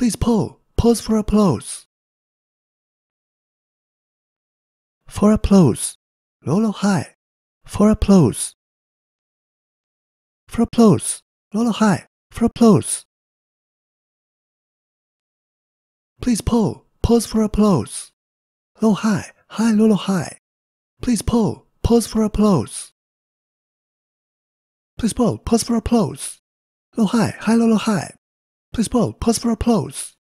Please pull. Pause for applause. For applause. Roll high. For applause. For applause. Roll high. For applause. Please pull. Pause for applause. Low high. High, low high. Please pull. Pause for applause. Please pull. Pause for applause. Low high, high, low, low high. Please vote. Pause for applause.